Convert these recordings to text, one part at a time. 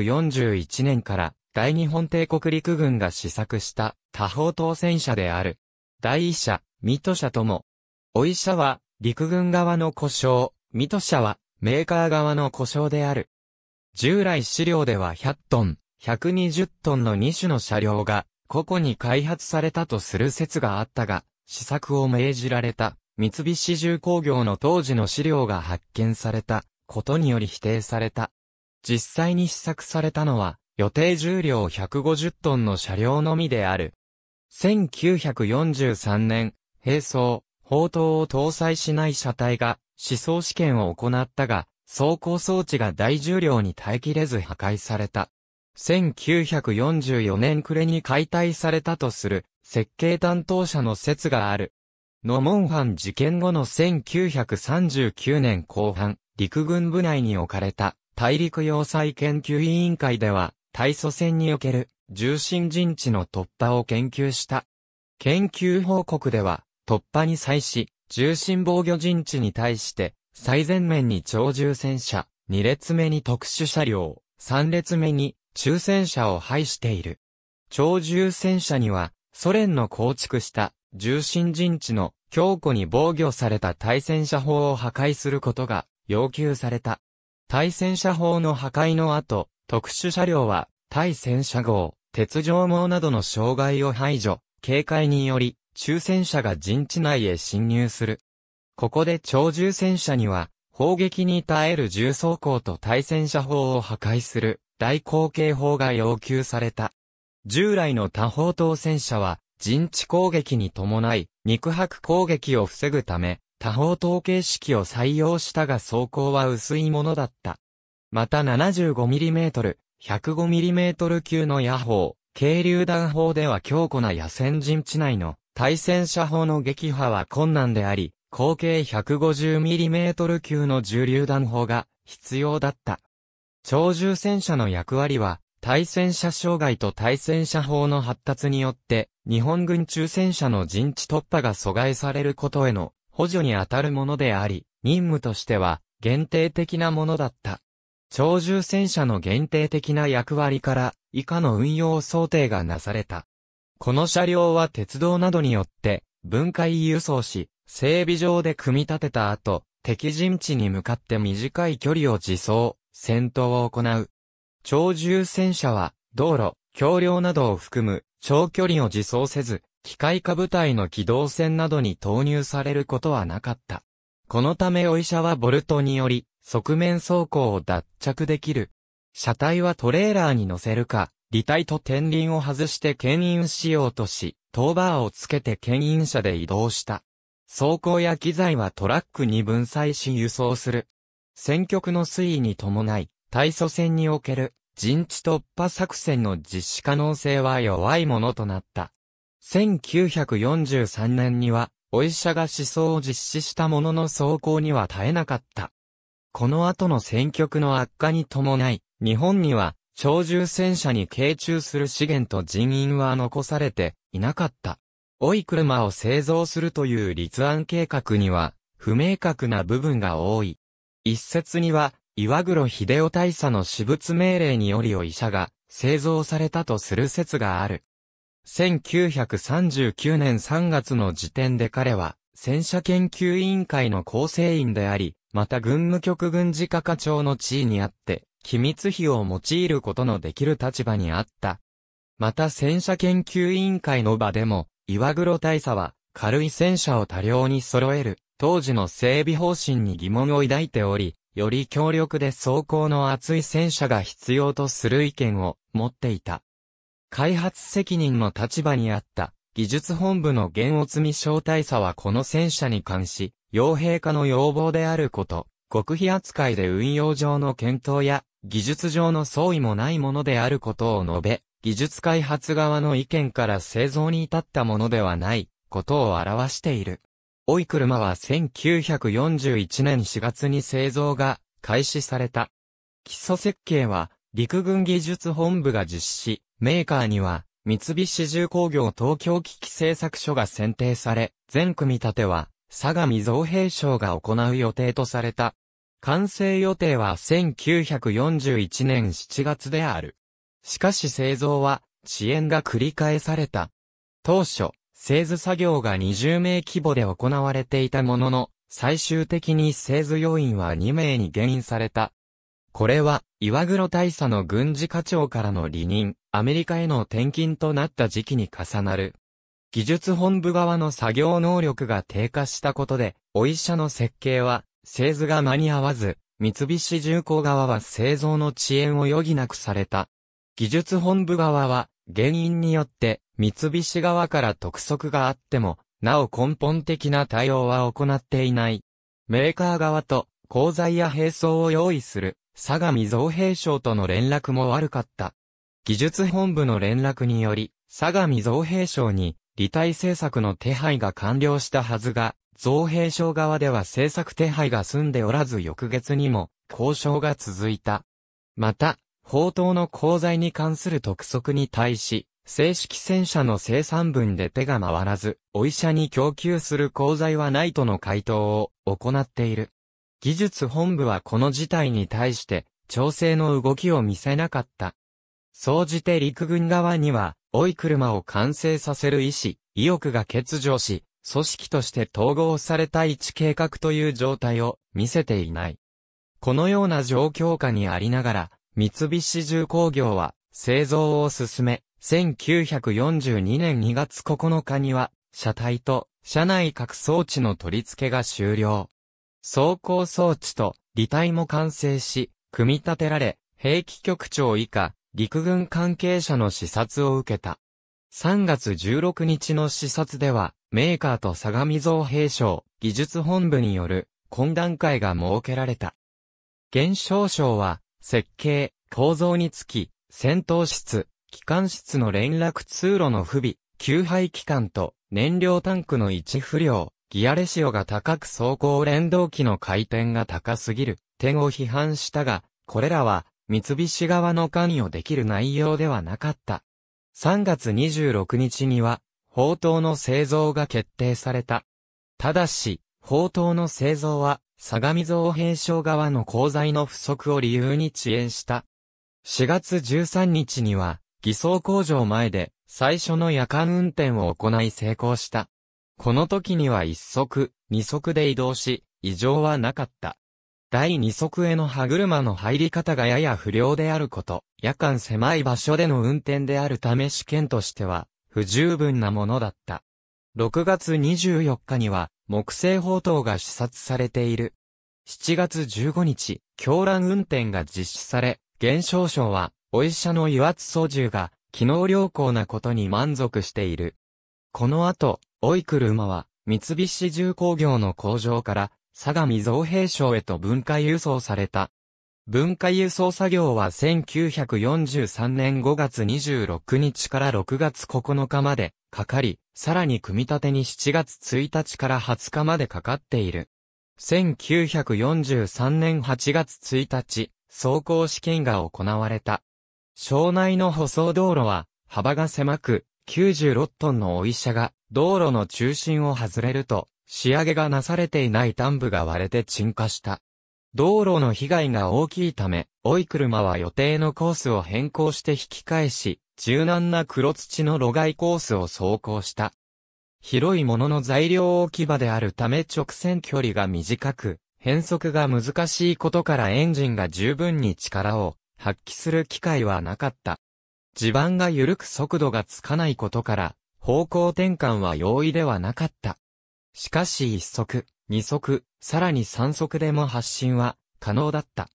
1941年から大日本帝国陸軍が試作した多方当選者である。第一社、水戸社とも。お医者は陸軍側の故障、水戸社はメーカー側の故障である。従来資料では100トン、120トンの2種の車両が個々に開発されたとする説があったが、試作を命じられた三菱重工業の当時の資料が発見されたことにより否定された。実際に試作されたのは、予定重量150トンの車両のみである。1943年、並走、砲塔を搭載しない車体が、試走試験を行ったが、走行装置が大重量に耐えきれず破壊された。1944年暮れに解体されたとする、設計担当者の説がある。ノモンハン事件後の1939年後半、陸軍部内に置かれた大陸要塞研究委員会では、大祖戦における重心陣地の突破を研究した。研究報告では、突破に際し、重心防御陣地に対して、最前面に超重戦車、2列目に特殊車両、3列目に中戦車を配している。超重戦車には、ソ連の構築した重心陣地の強固に防御された対戦車砲を破壊することが要求された。対戦車砲の破壊の後、特殊車両は、対戦車号、鉄条網などの障害を排除、警戒により、中戦車が陣地内へ侵入する。ここで超重戦車には、砲撃に耐える重装甲と対戦車砲を破壊する、大口径砲が要求された。従来の多砲当戦車は、陣地攻撃に伴い、肉薄攻撃を防ぐため、多方統計式を採用したが走行は薄いものだった。また 75mm、105mm 級の野砲、軽榴弾砲では強固な野戦陣地内の対戦車砲の撃破は困難であり、口径 150mm 級の重榴弾砲が必要だった。超重戦車の役割は、対戦車障害と対戦車砲の発達によって、日本軍中戦車の陣地突破が阻害されることへの補助に当たるものであり、任務としては限定的なものだった。超重戦車の限定的な役割から以下の運用想定がなされた。この車両は鉄道などによって分解輸送し、整備場で組み立てた後、敵陣地に向かって短い距離を自走、戦闘を行う。超重戦車は道路、橋梁などを含む長距離を自走せず、機械化部隊の機動戦などに投入されることはなかった。このためお医者はボルトにより、側面走行を脱着できる。車体はトレーラーに乗せるか、履体と天輪を外して牽引しようとし、トーバーをつけて牽引車で移動した。走行や機材はトラックに分散し輸送する。戦局の推移に伴い、対祖戦における陣地突破作戦の実施可能性は弱いものとなった。1943年には、お医者が思想を実施したものの走行には耐えなかった。この後の戦局の悪化に伴い、日本には、超重戦車に傾注する資源と人員は残されていなかった。追い車を製造するという立案計画には、不明確な部分が多い。一説には、岩黒秀夫大佐の私物命令によりお医者が製造されたとする説がある。1939年3月の時点で彼は、戦車研究委員会の構成員であり、また軍務局軍事課課長の地位にあって、機密費を用いることのできる立場にあった。また戦車研究委員会の場でも、岩黒大佐は、軽い戦車を多量に揃える、当時の整備方針に疑問を抱いており、より強力で装甲の厚い戦車が必要とする意見を持っていた。開発責任の立場にあった、技術本部の原を積み招待者はこの戦車に関し、傭兵化の要望であること、極秘扱いで運用上の検討や、技術上の相違もないものであることを述べ、技術開発側の意見から製造に至ったものではない、ことを表している。オい車は1941年4月に製造が開始された。基礎設計は陸軍技術本部が実施し、メーカーには、三菱重工業東京機器製作所が選定され、全組み立ては、相模造兵省が行う予定とされた。完成予定は1941年7月である。しかし製造は遅延が繰り返された。当初、製図作業が20名規模で行われていたものの、最終的に製図要員は2名に減員された。これは、岩黒大佐の軍事課長からの離任、アメリカへの転勤となった時期に重なる。技術本部側の作業能力が低下したことで、お医者の設計は、製図が間に合わず、三菱重工側は製造の遅延を余儀なくされた。技術本部側は、原因によって、三菱側から督促があっても、なお根本的な対応は行っていない。メーカー側と、鋼材や並走を用意する相模造兵省との連絡も悪かった。技術本部の連絡により、相模造兵省に、理体政策の手配が完了したはずが、造兵省側では政策手配が済んでおらず翌月にも、交渉が続いた。また、宝刀の鋼材に関する督促に対し、正式戦車の生産分で手が回らず、お医者に供給する鋼材はないとの回答を行っている。技術本部はこの事態に対して調整の動きを見せなかった。総じて陸軍側には、老い車を完成させる意思、意欲が欠如し、組織として統合された位置計画という状態を見せていない。このような状況下にありながら、三菱重工業は製造を進め、1942年2月9日には、車体と車内各装置の取り付けが終了。走行装置と離体も完成し、組み立てられ、兵器局長以下、陸軍関係者の視察を受けた。3月16日の視察では、メーカーと相模造兵省、技術本部による、懇談会が設けられた。現象省は、設計、構造につき、戦闘室、機関室の連絡通路の不備、給配機関と燃料タンクの位置不良、ギアレシオが高く走行連動機の回転が高すぎる点を批判したが、これらは三菱側の関与できる内容ではなかった。3月26日には、砲塔の製造が決定された。ただし、砲塔の製造は、相模造兵廠側の鋼材の不足を理由に遅延した。4月13日には、偽装工場前で、最初の夜間運転を行い成功した。この時には一足、二足で移動し、異常はなかった。第二足への歯車の入り方がやや不良であること、夜間狭い場所での運転であるため試験としては、不十分なものだった。6月24日には、木製砲塔が視察されている。7月15日、狂乱運転が実施され、現象省は、お医者の油圧操縦が、機能良好なことに満足している。この後、オい車は、三菱重工業の工場から、相模造兵省へと分解輸送された。分解輸送作業は1943年5月26日から6月9日までかかり、さらに組み立てに7月1日から20日までかかっている。1943年8月1日、走行試験が行われた。省内の舗装道路は幅が狭く、96トンのお医者が道路の中心を外れると、仕上げがなされていない端部が割れて沈下した。道路の被害が大きいため、追い車は予定のコースを変更して引き返し、柔軟な黒土の路外コースを走行した。広いものの材料置き場であるため直線距離が短く、変速が難しいことからエンジンが十分に力を発揮する機会はなかった。地盤が緩く速度がつかないことから、方向転換は容易ではなかった。しかし一足、二足、さらに三足でも発進は可能だった。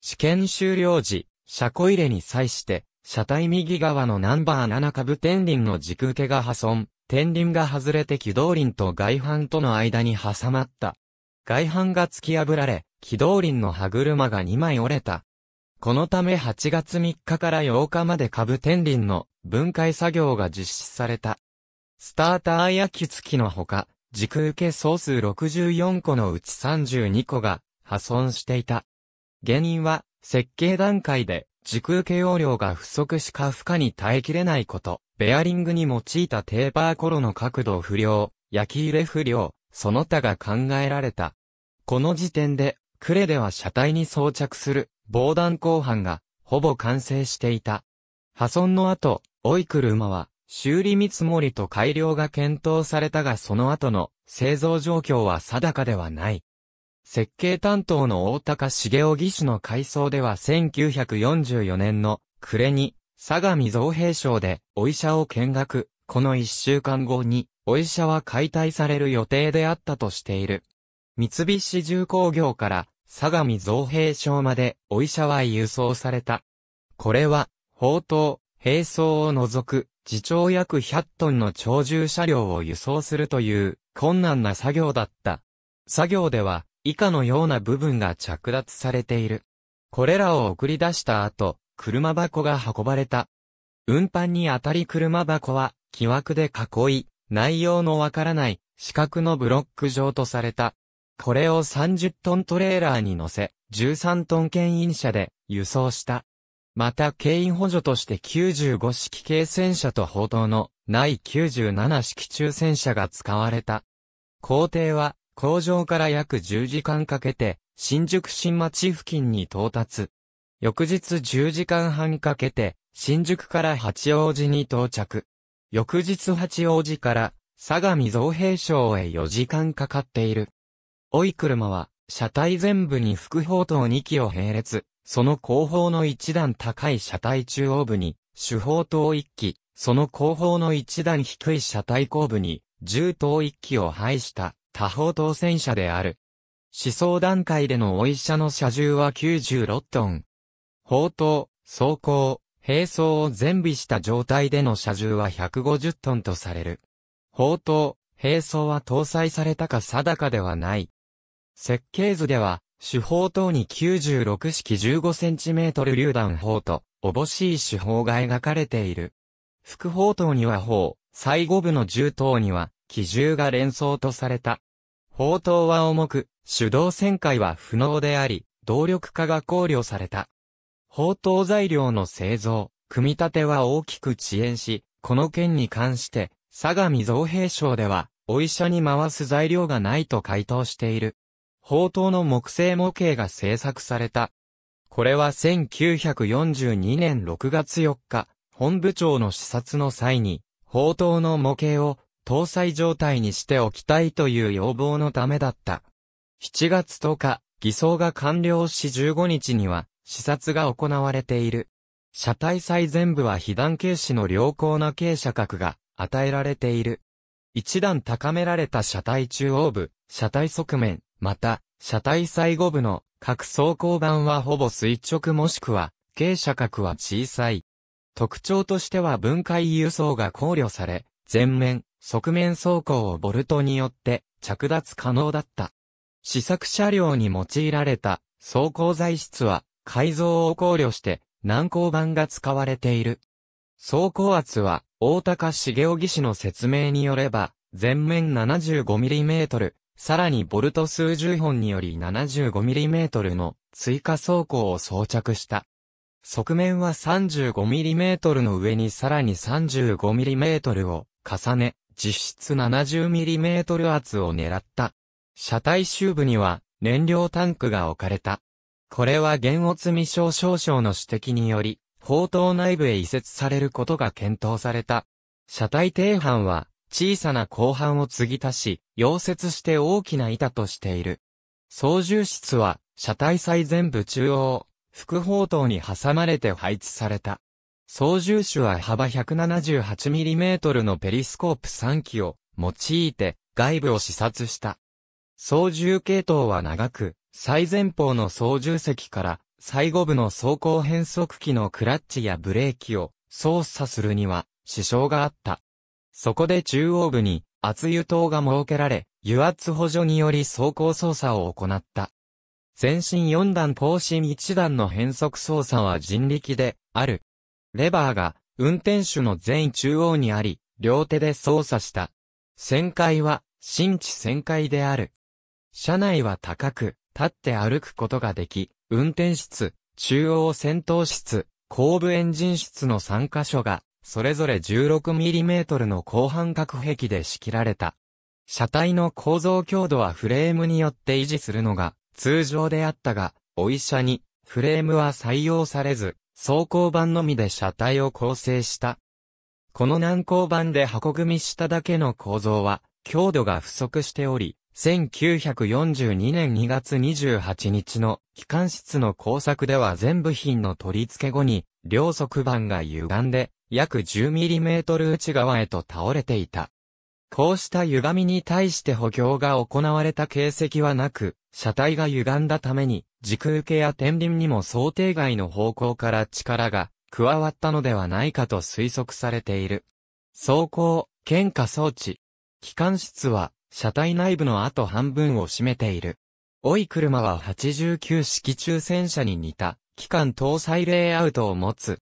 試験終了時、車庫入れに際して、車体右側のナンバー7株天輪の軸受けが破損、天輪が外れて軌道輪と外反との間に挟まった。外反が突き破られ、軌道輪の歯車が2枚折れた。このため8月3日から8日まで株天輪の分解作業が実施された。スターター焼き付きのほか、軸受け総数64個のうち32個が破損していた。原因は設計段階で軸受け容量が不足しか負荷に耐えきれないこと、ベアリングに用いたテーパーコロの角度不良、焼き入れ不良、その他が考えられた。この時点で、クレでは車体に装着する防弾鋼板がほぼ完成していた。破損の後、追い車は修理見積もりと改良が検討されたがその後の製造状況は定かではない。設計担当の大高茂雄義手の改装では1944年の暮れに相模造兵省でお医者を見学、この一週間後にお医者は解体される予定であったとしている。三菱重工業から相模造兵廠までお医者は輸送された。これは、砲塔、兵装を除く、自長約100トンの長重車両を輸送するという困難な作業だった。作業では、以下のような部分が着脱されている。これらを送り出した後、車箱が運ばれた。運搬にあたり車箱は、木枠で囲い、内容のわからない、四角のブロック状とされた。これを30トントレーラーに乗せ、13トン牽引車で輸送した。また、牽引補助として95式軽戦車と砲塔のない97式中戦車が使われた。工程は、工場から約10時間かけて、新宿新町付近に到達。翌日10時間半かけて、新宿から八王子に到着。翌日八王子から、相模造兵省へ4時間かかっている。追い車は、車体全部に副砲塔2機を並列、その後方の一段高い車体中央部に、主砲塔1機、その後方の一段低い車体後部に、銃塔1機を配した多砲塔戦車である。思想段階での追い車の車重は96トン。砲塔、装甲、並走を全備した状態での車重は150トンとされる。砲塔、並走は搭載されたか定かではない。設計図では、手法等に96式 15cm 榴弾砲と、おぼしい手法が描かれている。副砲塔には砲、最後部の銃塔には、機銃が連想とされた。砲塔は重く、手動旋回は不能であり、動力化が考慮された。砲塔材料の製造、組み立ては大きく遅延し、この件に関して、相模造兵省では、お医者に回す材料がないと回答している。砲塔の木製模型が製作された。これは1942年6月4日、本部長の視察の際に、砲塔の模型を搭載状態にしておきたいという要望のためだった。7月10日、偽装が完了し15日には、視察が行われている。車体最前部は被弾軽視の良好な傾斜角が与えられている。一段高められた車体中央部、車体側面、また、車体最後部の各走行板はほぼ垂直もしくは、傾斜角は小さい。特徴としては分解輸送が考慮され、前面、側面走行をボルトによって着脱可能だった。試作車両に用いられた走行材質は改造を考慮して軟鋼板が使われている。走行圧は大高茂雄技師の説明によれば全面 75mm、さらにボルト数十本により 75mm の追加装甲を装着した。側面は 35mm の上にさらに 35mm を重ね、実質 70mm 圧を狙った。車体周部には燃料タンクが置かれた。これは原を積み少々の指摘により、砲塔内部へ移設されることが検討された。車体底板は小さな後半を継ぎ足し、溶接して大きな板としている。操縦室は、車体最前部中央、副砲塔に挟まれて配置された。操縦手は幅 178mm のペリスコープ3機を用いて外部を視察した。操縦系統は長く、最前方の操縦席から最後部の走行変速機のクラッチやブレーキを操作するには支障があった。そこで中央部に圧油灯が設けられ、油圧補助により走行操作を行った。前進4段後進1段の変速操作は人力である。レバーが運転手の全中央にあり、両手で操作した。旋回は新地旋回である。車内は高く、立って歩くことができ、運転室、中央戦闘室、後部エンジン室の3カ所がそれぞれ 16mm の広範隔壁で仕切られた。車体の構造強度はフレームによって維持するのが通常であったが、お医者にフレームは採用されず、走行板のみで車体を構成した。この難航板で箱組みしただけの構造は、強度が不足しており、1942年2月28日の機関室の工作では全部品の取り付け後に、両側板が歪んで、約 10mm 内側へと倒れていた。こうした歪みに対して補強が行われた形跡はなく、車体が歪んだために、軸受けや天輪にも想定外の方向から力が加わったのではないかと推測されている。走行、喧嘩装置。機関室は、車体内部のあと半分を占めている。多い車は89式中戦車に似た、機関搭載レイアウトを持つ。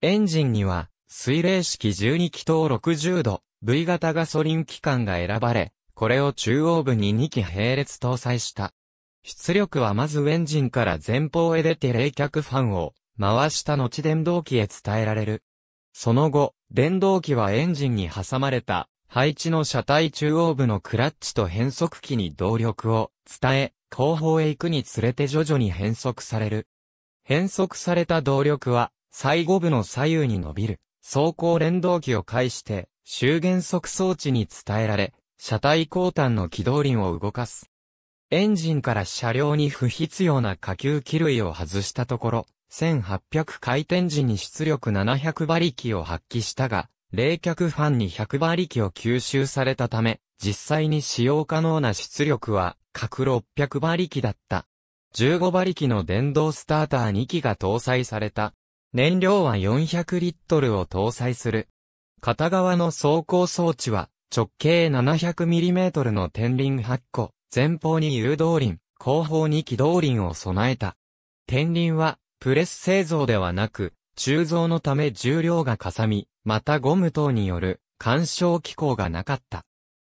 エンジンには、水冷式12気筒60度、V 型ガソリン機関が選ばれ、これを中央部に2機並列搭載した。出力はまずエンジンから前方へ出て冷却ファンを回した後電動機へ伝えられる。その後、電動機はエンジンに挟まれた配置の車体中央部のクラッチと変速機に動力を伝え、後方へ行くにつれて徐々に変速される。変速された動力は、最後部の左右に伸びる。走行連動機を介して、周減速装置に伝えられ、車体後端の軌道輪を動かす。エンジンから車両に不必要な下級機類を外したところ、1800回転時に出力700馬力を発揮したが、冷却ファンに100馬力を吸収されたため、実際に使用可能な出力は、各600馬力だった。15馬力の電動スターター2機が搭載された。燃料は400リットルを搭載する。片側の走行装置は直径7 0 0トルの天輪8個、前方に誘導輪、後方に軌道輪を備えた。天輪はプレス製造ではなく、鋳造のため重量がかさみ、またゴム等による干渉機構がなかった。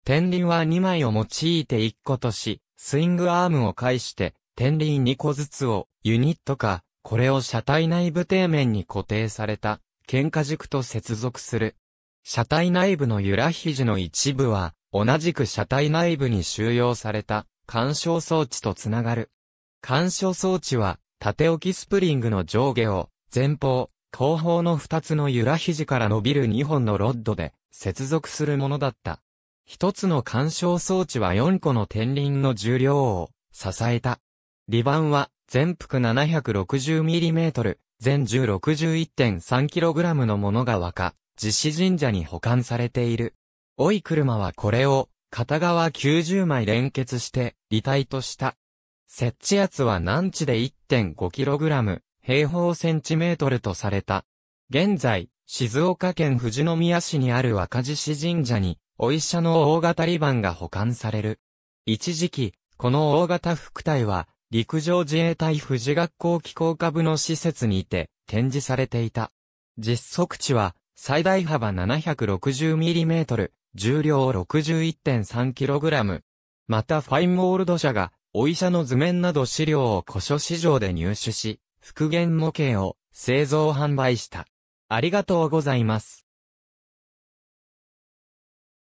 天輪は2枚を用いて1個とし、スイングアームを介して、天輪2個ずつをユニットかこれを車体内部底面に固定された、喧嘩軸と接続する。車体内部の揺らひじの一部は、同じく車体内部に収容された、干渉装置とつながる。干渉装置は、縦置きスプリングの上下を、前方、後方の二つの揺らひじから伸びる二本のロッドで、接続するものだった。一つの干渉装置は四個の天輪の重量を、支えた。リバンは、全幅 760mm、全 1061.3kg のものが若、実施神社に保管されている。老い車はこれを、片側90枚連結して、離体とした。設置圧は南地で 1.5kg、平方センチメートルとされた。現在、静岡県富士宮市にある若獅子神社に、お医者の大型リバンが保管される。一時期、この大型副体は、陸上自衛隊富士学校機構下部の施設にて展示されていた。実測値は最大幅 760mm、重量 61.3kg。またファインモールド社がお医者の図面など資料を古書市場で入手し、復元模型を製造販売した。ありがとうございます。